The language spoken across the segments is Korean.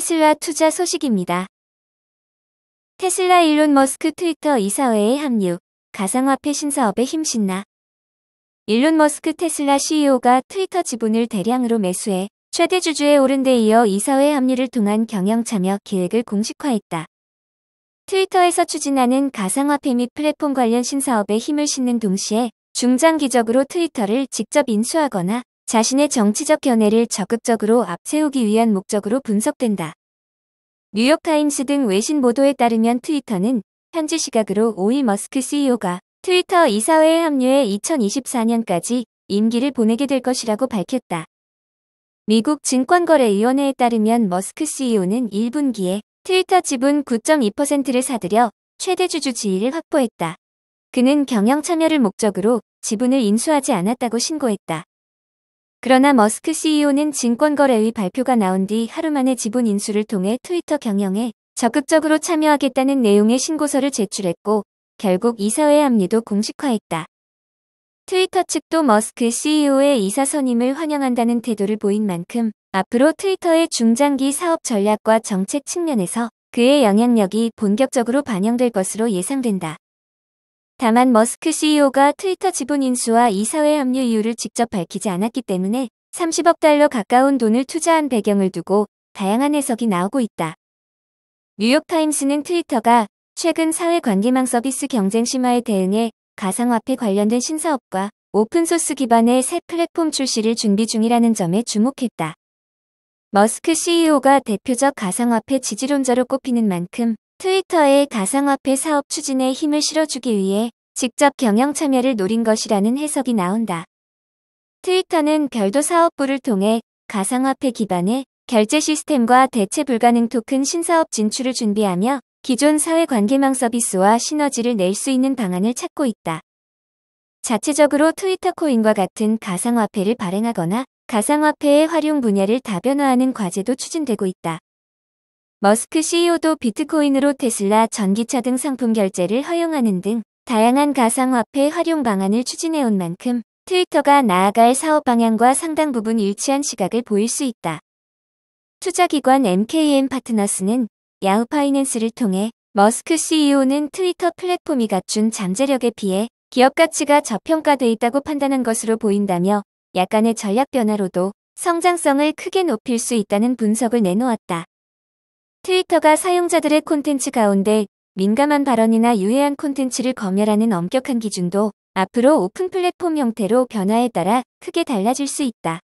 테슬라 투자 소식입니다. 테슬라 일론 머스크 트위터 이사회에 합류, 가상화폐 신사업에 힘신나. 일론 머스크 테슬라 CEO가 트위터 지분을 대량으로 매수해 최대 주주에 오른 데 이어 이사회 합류를 통한 경영 참여 계획을 공식화했다. 트위터에서 추진하는 가상화폐 및 플랫폼 관련 신사업에 힘을 싣는 동시에 중장기적으로 트위터를 직접 인수하거나 자신의 정치적 견해를 적극적으로 앞세우기 위한 목적으로 분석된다. 뉴욕타임스 등 외신 보도에 따르면 트위터는 현지 시각으로 5일 머스크 CEO가 트위터 이사회에 합류해 2024년까지 임기를 보내게 될 것이라고 밝혔다. 미국 증권거래위원회에 따르면 머스크 CEO는 1분기에 트위터 지분 9.2%를 사들여 최대 주주 지위를 확보했다. 그는 경영 참여를 목적으로 지분을 인수하지 않았다고 신고했다. 그러나 머스크 CEO는 증권거래의 발표가 나온 뒤 하루 만에 지분 인수를 통해 트위터 경영에 적극적으로 참여하겠다는 내용의 신고서를 제출했고 결국 이사회 합리도 공식화했다. 트위터 측도 머스크 CEO의 이사 선임을 환영한다는 태도를 보인 만큼 앞으로 트위터의 중장기 사업 전략과 정책 측면에서 그의 영향력이 본격적으로 반영될 것으로 예상된다. 다만 머스크 CEO가 트위터 지분 인수와 이사회 합류 이유를 직접 밝히지 않았기 때문에 30억 달러 가까운 돈을 투자한 배경을 두고 다양한 해석이 나오고 있다. 뉴욕타임스는 트위터가 최근 사회 관계망 서비스 경쟁 심화에 대응해 가상화폐 관련된 신사업과 오픈소스 기반의 새 플랫폼 출시를 준비 중이라는 점에 주목했다. 머스크 CEO가 대표적 가상화폐 지지론자로 꼽히는 만큼 트위터의 가상화폐 사업 추진에 힘을 실어주기 위해 직접 경영 참여를 노린 것이라는 해석이 나온다. 트위터는 별도 사업부를 통해 가상화폐 기반의 결제 시스템과 대체 불가능 토큰 신사업 진출을 준비하며 기존 사회관계망 서비스와 시너지를 낼 수 있는 방안을 찾고 있다. 자체적으로 트위터 코인과 같은 가상화폐를 발행하거나 가상화폐의 활용 분야를 다변화하는 과제도 추진되고 있다. 머스크 CEO도 비트코인으로 테슬라 전기차 등 상품 결제를 허용하는 등 다양한 가상화폐 활용 방안을 추진해온 만큼 트위터가 나아갈 사업 방향과 상당 부분 일치한 시각을 보일 수 있다. 투자기관 MKM 파트너스는 야후 파이낸스를 통해 머스크 CEO는 트위터 플랫폼이 갖춘 잠재력에 비해 기업 가치가 저평가돼 있다고 판단한 것으로 보인다며 약간의 전략 변화로도 성장성을 크게 높일 수 있다는 분석을 내놓았다. 트위터가 사용자들의 콘텐츠 가운데 민감한 발언이나 유해한 콘텐츠를 검열하는 엄격한 기준도 앞으로 오픈 플랫폼 형태로 변화에 따라 크게 달라질 수 있다.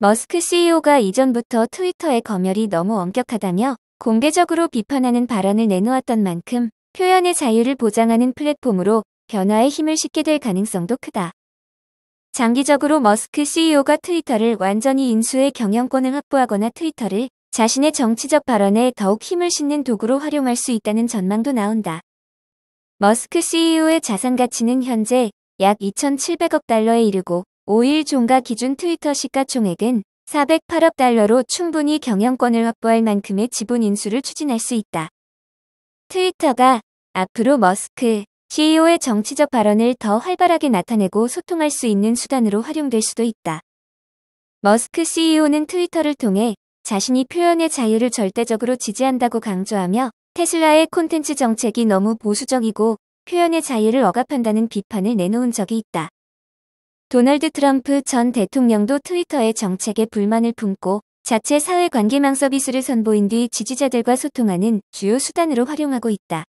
머스크 CEO가 이전부터 트위터의 검열이 너무 엄격하다며 공개적으로 비판하는 발언을 내놓았던 만큼 표현의 자유를 보장하는 플랫폼으로 변화에 힘을 싣게 될 가능성도 크다. 장기적으로 머스크 CEO가 트위터를 완전히 인수해 경영권을 확보하거나 트위터를 자신의 정치적 발언에 더욱 힘을 싣는 도구로 활용할 수 있다는 전망도 나온다. 머스크 CEO의 자산 가치는 현재 약 2,700억 달러에 이르고 5일 종가 기준 트위터 시가총액은 408억 달러로 충분히 경영권을 확보할 만큼의 지분 인수를 추진할 수 있다. 트위터가 앞으로 머스크 CEO의 정치적 발언을 더 활발하게 나타내고 소통할 수 있는 수단으로 활용될 수도 있다. 머스크 CEO는 트위터를 통해 자신이 표현의 자유를 절대적으로 지지한다고 강조하며 테슬라의 콘텐츠 정책이 너무 보수적이고 표현의 자유를 억압한다는 비판을 내놓은 적이 있다. 도널드 트럼프 전 대통령도 트위터의 정책에 불만을 품고 자체 사회관계망 서비스를 선보인 뒤 지지자들과 소통하는 주요 수단으로 활용하고 있다.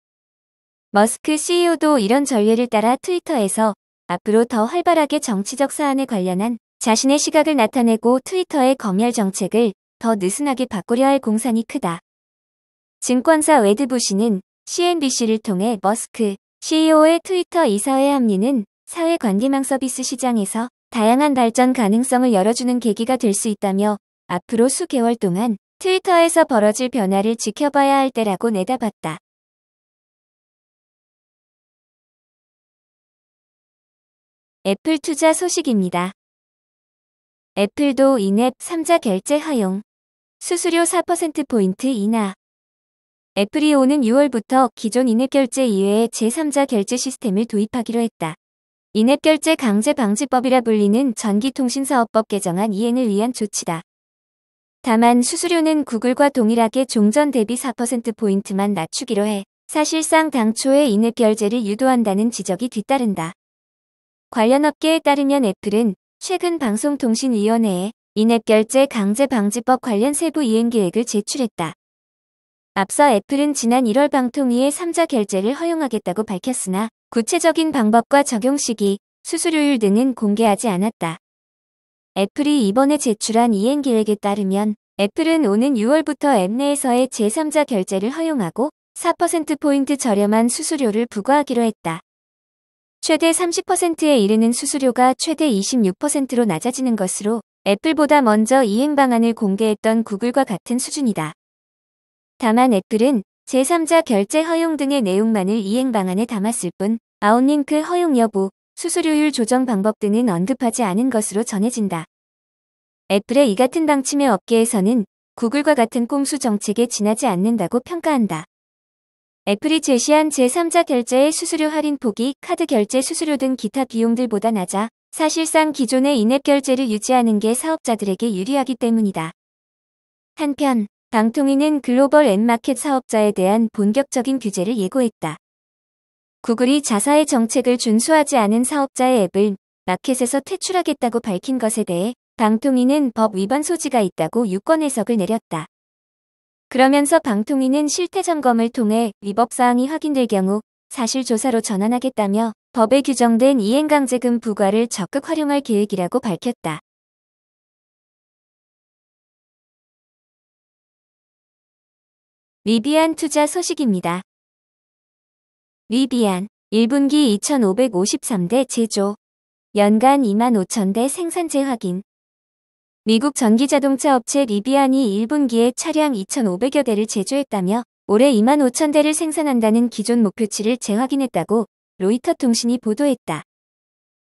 머스크 CEO도 이런 전례를 따라 트위터에서 앞으로 더 활발하게 정치적 사안에 관련한 자신의 시각을 나타내고 트위터의 검열 정책을 더 느슨하게 바꾸려 할 공산이 크다. 증권사 웨드부시는 CNBC를 통해 머스크 CEO의 트위터 이사회 합리는 사회 관계망 서비스 시장에서 다양한 발전 가능성을 열어주는 계기가 될 수 있다며 앞으로 수개월 동안 트위터에서 벌어질 변화를 지켜봐야 할 때라고 내다봤다. 애플 투자 소식입니다. 애플도 인앱 3자 결제 허용 수수료 4%포인트 인하. 애플이 오는 6월부터 기존 인앱 결제 이외에 제3자 결제 시스템을 도입하기로 했다. 인앱 결제 강제 방지법이라 불리는 전기통신사업법 개정안 이행을 위한 조치다. 다만 수수료는 구글과 동일하게 종전 대비 4%포인트만 낮추기로 해 사실상 당초에 인앱 결제를 유도한다는 지적이 뒤따른다. 관련 업계에 따르면 애플은 최근 방송통신위원회에 인앱결제 강제방지법 관련 세부 이행계획을 제출했다. 앞서 애플은 지난 1월 방통위에 3자 결제를 허용하겠다고 밝혔으나 구체적인 방법과 적용 시기, 수수료율 등은 공개하지 않았다. 애플이 이번에 제출한 이행계획에 따르면 애플은 오는 6월부터 앱 내에서의 제3자 결제를 허용하고 4%포인트 저렴한 수수료를 부과하기로 했다. 최대 30%에 이르는 수수료가 최대 26%로 낮아지는 것으로 애플보다 먼저 이행 방안을 공개했던 구글과 같은 수준이다. 다만 애플은 제3자 결제 허용 등의 내용만을 이행 방안에 담았을 뿐 아웃링크 허용 여부, 수수료율 조정 방법 등은 언급하지 않은 것으로 전해진다. 애플의 이 같은 방침의 업계에서는 구글과 같은 꼼수 정책에 지나지 않는다고 평가한다. 애플이 제시한 제3자 결제의 수수료 할인 폭이 카드 결제 수수료 등 기타 비용들보다 낮아 사실상 기존의 인앱 결제를 유지하는 게 사업자들에게 유리하기 때문이다. 한편 방통위는 글로벌 앱마켓 사업자에 대한 본격적인 규제를 예고했다. 구글이 자사의 정책을 준수하지 않은 사업자의 앱을 마켓에서 퇴출하겠다고 밝힌 것에 대해 방통위는 법 위반 소지가 있다고 유권 해석을 내렸다. 그러면서 방통위는 실태 점검을 통해 위법 사항이 확인될 경우 사실 조사로 전환하겠다며 법에 규정된 이행강제금 부과를 적극 활용할 계획이라고 밝혔다. 리비안 투자 소식입니다. 리비안 1분기 2553대 제조 연간 25,000대 생산 재확인 미국 전기자동차 업체 리비안이 1분기에 차량 2,500여 대를 제조했다며 올해 25,000대를 생산한다는 기존 목표치를 재확인했다고 로이터 통신이 보도했다.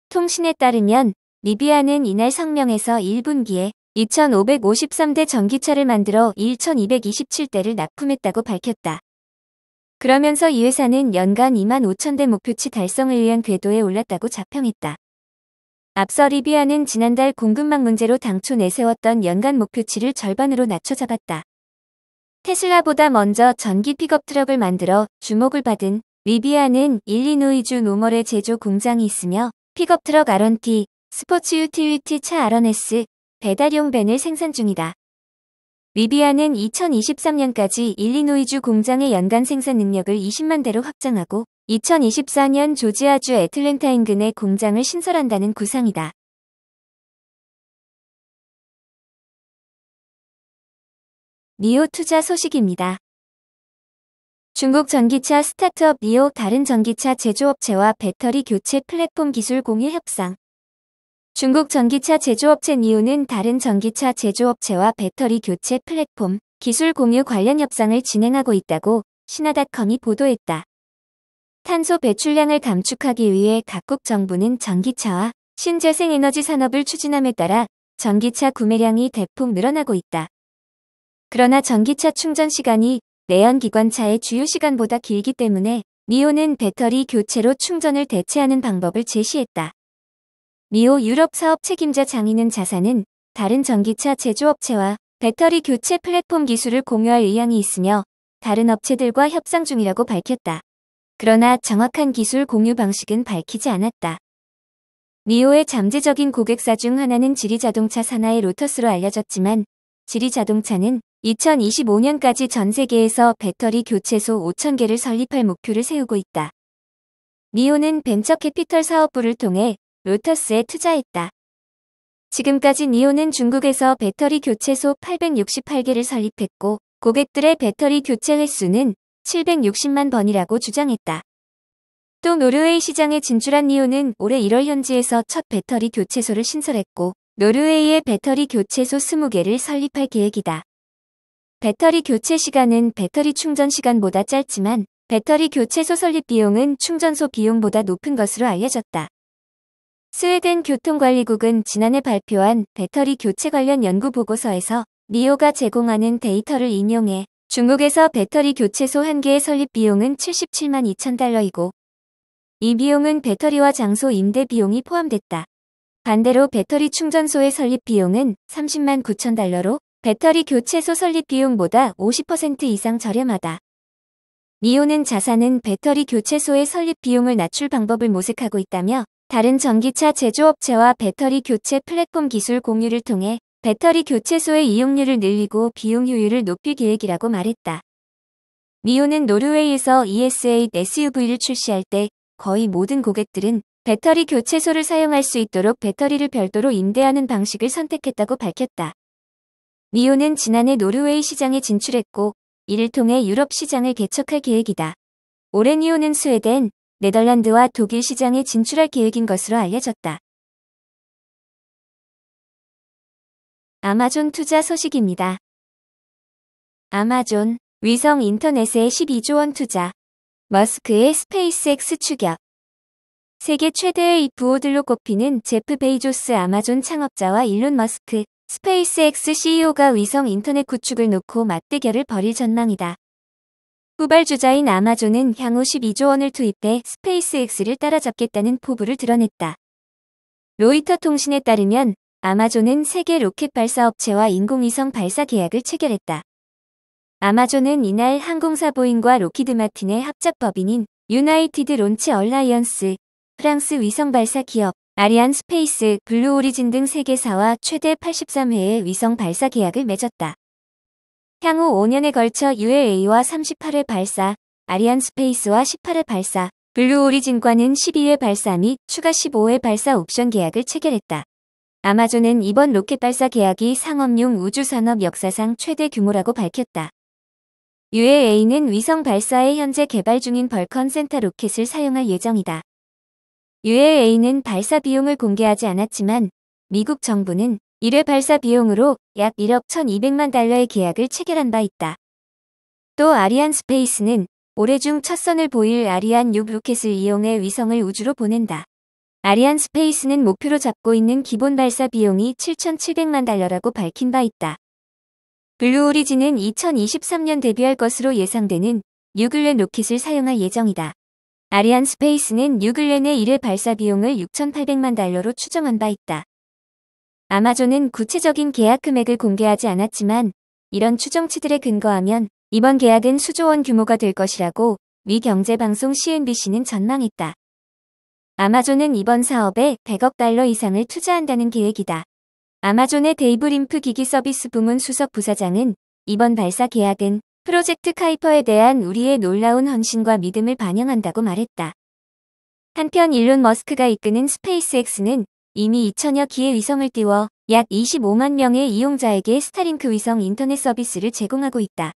통신에 따르면 리비아는 이날 성명에서 1분기에 2553대 전기차를 만들어 1227대를 납품했다고 밝혔다. 그러면서 이 회사는 연간 2만 5천대 목표치 달성을 위한 궤도에 올랐다고 자평했다. 앞서 리비아는 지난달 공급망 문제로 당초 내세웠던 연간 목표치를 절반으로 낮춰 잡았다. 테슬라보다 먼저 전기 픽업 트럭을 만들어 주목을 받은 리비아는 일리노이주 노멀의 제조 공장이 있으며 픽업트럭 아런티, 스포츠 유틸리티 차아런에스 배달용 밴을 생산 중이다. 리비아는 2023년까지 일리노이주 공장의 연간 생산 능력을 20만 대로 확장하고 2024년 조지아주 애틀랜타 인근에 공장을 신설한다는 구상이다. 미오 투자 소식입니다. 중국 전기차 스타트업 니오 다른 전기차 제조업체와 배터리 교체 플랫폼 기술 공유 협상. 중국 전기차 제조업체 니오는 다른 전기차 제조업체와 배터리 교체 플랫폼 기술 공유 관련 협상을 진행하고 있다고 신화닷컴이 보도했다. 탄소 배출량을 감축하기 위해 각국 정부는 전기차와 신재생에너지 산업을 추진함에 따라 전기차 구매량이 대폭 늘어나고 있다. 그러나 전기차 충전 시간이 내연기관차의 주유시간보다 길기 때문에 미오는 배터리 교체로 충전을 대체하는 방법을 제시했다. 미오 유럽 사업 책임자 장인은 자산은 다른 전기차 제조업체와 배터리 교체 플랫폼 기술을 공유할 의향이 있으며 다른 업체들과 협상 중이라고 밝혔다. 그러나 정확한 기술 공유 방식은 밝히지 않았다. 미오의 잠재적인 고객사 중 하나는 지리자동차 산하의 로터스로 알려졌지만 지리자동차는 2025년까지 전 세계에서 배터리 교체소 5,000개를 설립할 목표를 세우고 있다. 니오는 벤처 캐피털 사업부를 통해 로터스에 투자했다. 지금까지 니오는 중국에서 배터리 교체소 868개를 설립했고 고객들의 배터리 교체 횟수는 760만 번이라고 주장했다. 또 노르웨이 시장에 진출한 니오는 올해 1월 현지에서 첫 배터리 교체소를 신설했고 노르웨이의 배터리 교체소 20개를 설립할 계획이다. 배터리 교체 시간은 배터리 충전 시간보다 짧지만 배터리 교체 소설립 비용은 충전소 비용보다 높은 것으로 알려졌다. 스웨덴 교통관리국은 지난해 발표한 배터리 교체 관련 연구 보고서에서 미오가 제공하는 데이터를 인용해 중국에서 배터리 교체소 한 개의 설립 비용은 77만 2천 달러이고 이 비용은 배터리와 장소 임대 비용이 포함됐다. 반대로 배터리 충전소의 설립 비용은 30만 9천 달러로 배터리 교체소 설립 비용보다 50% 이상 저렴하다. 미오는 자사는 배터리 교체소의 설립 비용을 낮출 방법을 모색하고 있다며 다른 전기차 제조업체와 배터리 교체 플랫폼 기술 공유를 통해 배터리 교체소의 이용률을 늘리고 비용 효율을 높일 계획이라고 말했다. 미오는 노르웨이에서 e s a SUV를 출시할 때 거의 모든 고객들은 배터리 교체소를 사용할 수 있도록 배터리를 별도로 임대하는 방식을 선택했다고 밝혔다. 미오는 지난해 노르웨이 시장에 진출했고 이를 통해 유럽 시장을 개척할 계획이다. 올해 니오는 스웨덴, 네덜란드와 독일 시장에 진출할 계획인 것으로 알려졌다. 아마존 투자 소식입니다. 아마존, 위성 인터넷에 12조 원 투자, 머스크의 스페이스X 추격, 세계 최대의 부호들로 꼽히는 제프 베이조스 아마존 창업자와 일론 머스크, 스페이스X CEO가 위성 인터넷 구축을 놓고 맞대결을 벌일 전망이다. 후발 주자인 아마존은 향후 12조 원을 투입해 스페이스X를 따라잡겠다는 포부를 드러냈다. 로이터 통신에 따르면 아마존은 세계 로켓 발사 업체와 인공위성 발사 계약을 체결했다. 아마존은 이날 항공사 보잉과 로키드 마틴의 합작 법인인 유나이티드 론치 얼라이언스, 프랑스 위성 발사 기업, 아리안 스페이스, 블루 오리진 등 세계사와 최대 83회의 위성 발사 계약을 맺었다. 향후 5년에 걸쳐 ULA와 38회 발사, 아리안 스페이스와 18회 발사, 블루 오리진과는 12회 발사 및 추가 15회 발사 옵션 계약을 체결했다. 아마존은 이번 로켓 발사 계약이 상업용 우주산업 역사상 최대 규모라고 밝혔다. u a a 는 위성 발사에 현재 개발 중인 벌컨 센터 로켓을 사용할 예정이다. u a a 는 발사 비용을 공개하지 않았지만 미국 정부는 1회 발사 비용으로 약 1억 1200만 달러의 계약을 체결한 바 있다. 또 아리안 스페이스는 올해 중 첫선을 보일 아리안 6 로켓을 이용해 위성을 우주로 보낸다. 아리안 스페이스는 목표로 잡고 있는 기본 발사 비용이 7,700만 달러라고 밝힌 바 있다. 블루 오리진은 2023년 데뷔할 것으로 예상되는 유글렌 로켓을 사용할 예정이다. 아리안 스페이스는 6일 내의이회 발사 비용을 6,800만 달러로 추정한 바 있다. 아마존은 구체적인 계약 금액을 공개하지 않았지만 이런 추정치들에 근거하면 이번 계약은 수조원 규모가 될 것이라고 위 경제방송 CNBC는 전망했다. 아마존은 이번 사업에 100억 달러 이상을 투자한다는 계획이다. 아마존의 데이브 림프 기기 서비스 부문 수석 부사장은 이번 발사 계약은 프로젝트 카이퍼에 대한 우리의 놀라운 헌신과 믿음을 반영한다고 말했다. 한편 일론 머스크가 이끄는 스페이스X는 이미 2천여 기의 위성을 띄워 약 25만 명의 이용자에게 스타링크 위성 인터넷 서비스를 제공하고 있다.